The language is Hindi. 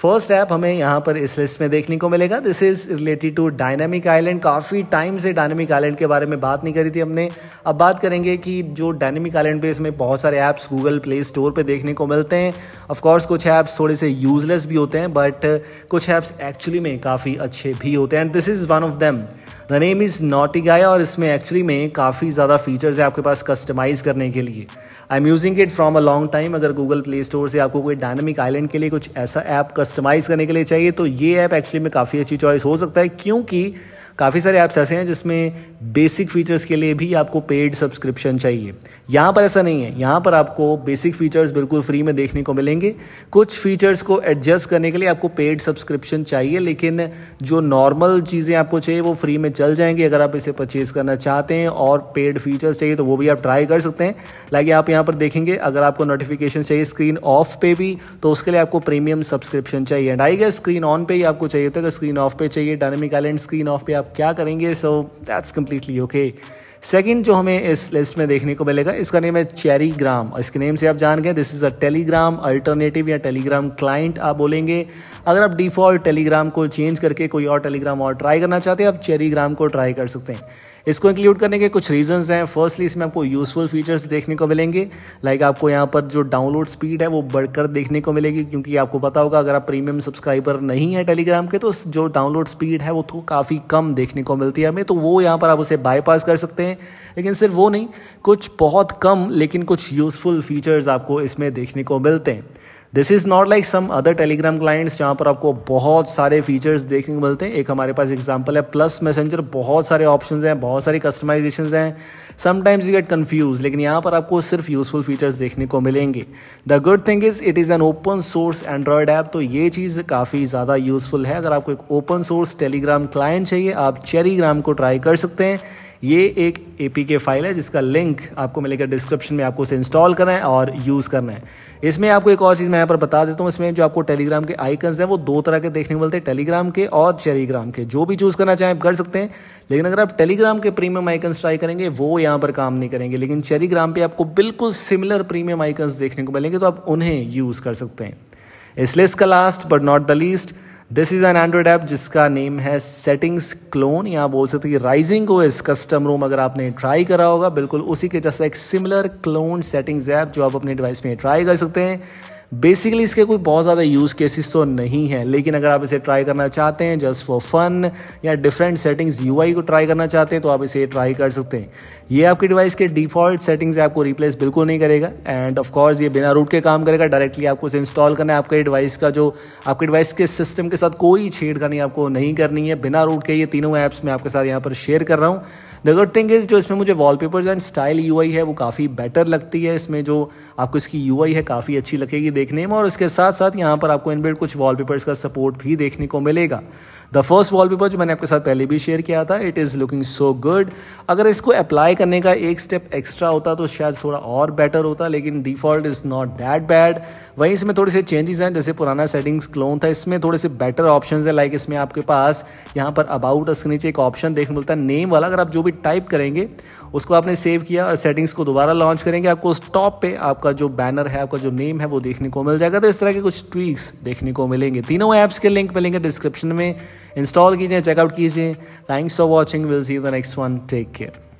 फर्स्ट ऐप हमें यहाँ पर इस लिस्ट में देखने को मिलेगा this is related to dynamic island काफ़ी टाइम से डायनामिक आइलैंड के बारे में बात नहीं करी थी हमने अब बात करेंगे कि जो डायनामिक आइलैंड पे इसमें बहुत सारे ऐप्स गूगल प्ले स्टोर पे देखने को मिलते हैं ऑफकोर्स कुछ ऐप्स थोड़े से यूजलेस भी होते हैं बट कुछ ऐप्स एक्चुअली में काफ़ी अच्छे भी होते हैं and this is one of them the name is naughty और इसमें एक्चुअली में काफ़ी ज़्यादा फीचर्स है आपके पास कस्टमाइज़ करने के लिए I am using it from a long time अगर गूगल प्ले स्टोर से आपको कोई डायनामिक आइलैंड के लिए कुछ ऐसा ऐप कस्टमाइज़ करने के लिए चाहिए तो ये ऐप एक्चुअली में काफ़ी अच्छी चॉइस हो सकता है क्योंकि काफ़ी सारे ऐप्स ऐसे हैं जिसमें बेसिक फीचर्स के लिए भी आपको पेड सब्सक्रिप्शन चाहिए यहाँ पर ऐसा नहीं है यहाँ पर आपको बेसिक फीचर्स बिल्कुल फ्री में देखने को मिलेंगे कुछ फीचर्स को एडजस्ट करने के लिए आपको पेड सब्सक्रिप्शन चाहिए लेकिन जो नॉर्मल चीज़ें आपको चाहिए वो फ्री में चल जाएंगी अगर आप इसे परचेज करना चाहते हैं और पेड फीचर्स चाहिए तो वो भी आप ट्राई कर सकते हैं लाइक आप यहाँ पर देखेंगे अगर आपको नोटिफिकेशन चाहिए स्क्रीन ऑफ पे भी तो उसके लिए आपको प्रीमियम सब्सक्रिप्शन चाहिए and I guess screen on पे ही आपको चाहिए तो अगर स्क्रीन ऑफ पे चाहिए डायनेमिक आइलैंड स्क्रीन ऑफ पे आप क्या करेंगे so that's completely okay second जो हमें इस लिस्ट में देखने को मिलेगा इसका नेम है चेरी ग्राम इसके नेम से आप जान गए this is a Telegram alternative या टेलीग्राम क्लाइंट आप बोलेंगे अगर आप डिफ़ॉल्ट टेलीग्राम को चेंज करके कोई और टेलीग्राम और ट्राई करना चाहते हैं आप चेरीग्राम को ट्राई कर सकते हैं इसको इंक्लूड करने के कुछ रीजंस हैं फर्स्टली इसमें आपको यूज़फुल फीचर्स देखने को मिलेंगे लाइक like आपको यहाँ पर जो डाउनलोड स्पीड है वो बढ़कर देखने को मिलेगी क्योंकि आपको पता होगा अगर आप प्रीमियम सब्सक्राइबर नहीं है टेलीग्राम के तो जो डाउनलोड स्पीड है वो तो काफ़ी कम देखने को मिलती है हमें तो वो यहाँ पर आप उसे बाईपास कर सकते हैं हैं लेकिन सिर्फ वो नहीं कुछ बहुत कम लेकिन कुछ यूज़फुल फीचर्स आपको इसमें देखने को मिलते हैं this is not like some other Telegram clients जहाँ पर आपको बहुत सारे फीचर्स देखने को मिलते हैं एक हमारे पास एग्जाम्पल है प्लस मैसेंजर बहुत सारे ऑप्शन हैं बहुत सारी कस्टमाइजेशन हैं समटाइम्स यू गेट कन्फ्यूज लेकिन यहाँ पर आपको सिर्फ यूजफुल फीचर्स देखने को मिलेंगे the good thing is it is an open source Android app तो ये चीज़ काफ़ी ज़्यादा यूजफुल है अगर आपको एक ओपन सोर्स टेलीग्राम क्लाइंट चाहिए आप चेरीग्राम को ट्राई कर सकते हैं ये एक ए फाइल है जिसका लिंक आपको मिलेगा डिस्क्रिप्शन में आपको उसे इंस्टॉल करना है और यूज़ करना है इसमें आपको एक और चीज़ मैं यहाँ पर बता देता हूँ इसमें जो आपको टेलीग्राम के आइकन्स हैं वो दो तरह के देखने को मिलते हैं टेलीग्राम के और चेरीग्राम के जो भी चूज़ करना चाहें आप कर सकते हैं लेकिन अगर आप टेलीग्राम के प्रीमियम आइकन्स ट्राई करेंगे वो यहाँ पर काम नहीं करेंगे लेकिन चेरीग्राम पर आपको बिल्कुल सिमिलर प्रीमियम आइकन्स देखने को मिलेंगे तो आप उन्हें यूज़ कर सकते हैं इस लिस्ट का last but not the least this is an Android app जिसका नेम है सेटिंग्स क्लोन या बोल सकते हैं राइजिंग ओ इस कस्टम रूम अगर आपने ट्राई करा होगा बिल्कुल उसी के जैसा एक सिमिलर क्लोन सेटिंग्स ऐप जो आप अपने डिवाइस में ट्राई कर सकते हैं बेसिकली इसके कोई बहुत ज़्यादा यूज़ केसेस तो नहीं है लेकिन अगर आप इसे ट्राई करना चाहते हैं जस्ट फॉर फन या डिफरेंट सेटिंग्स यू को ट्राई करना चाहते हैं तो आप इसे ट्राई कर सकते हैं ये आपके डिवाइस के डिफॉल्ट सेटिंग्स आपको रिप्लेस बिल्कुल नहीं करेगा एंड ऑफकोर्स ये बिना रूट के काम करेगा डायरेक्टली आपको इसे इंस्टॉल करना है आपके डिवाइस का जो आपके डिवाइस के सिस्टम के साथ कोई छेड़खानी आपको नहीं करनी है बिना रूट के ये तीनों ऐप्स मैं आपके साथ यहाँ पर शेयर कर रहा हूँ द गुड थिंग इज़ जो इसमें मुझे वॉलपेपर्स एंड स्टाइल यू है वो काफ़ी बेटर लगती है इसमें जो आपको इसकी यू है काफ़ी अच्छी लगेगी देखने में और उसके साथ साथ यहाँ पर आपको इनबिल्ड कुछ वॉलपेपर्स का सपोर्ट भी देखने को मिलेगा द फर्स्ट वॉलपेपर जो मैंने आपके साथ पहले भी शेयर किया था it is looking so good अगर इसको अप्लाई करने का एक स्टेप एक्स्ट्रा होता तो शायद थोड़ा और बेटर होता लेकिन default is not that bad वहीं इसमें थोड़े से चेंजेस हैं जैसे पुराना सेटिंग्स क्लोन था इसमें थोड़े से बेटर ऑप्शन है लाइक इसमें आपके पास यहाँ पर अबाउट अस नीचे एक ऑप्शन देखने मिलता है नेम वाला अगर आप जो भी भी टाइप करेंगे उसको आपने सेव किया और सेटिंग्स को दोबारा लॉन्च करेंगे आपको उस टॉप पे आपका जो बैनर है आपका जो नेम है वो देखने को मिल जाएगा तो इस तरह के कुछ ट्वीक्स देखने को मिलेंगे तीनों ऐप्स के लिंक मिलेंगे डिस्क्रिप्शन में इंस्टॉल कीजिए चेकआउट कीजिए thanks for watching will see the next one take care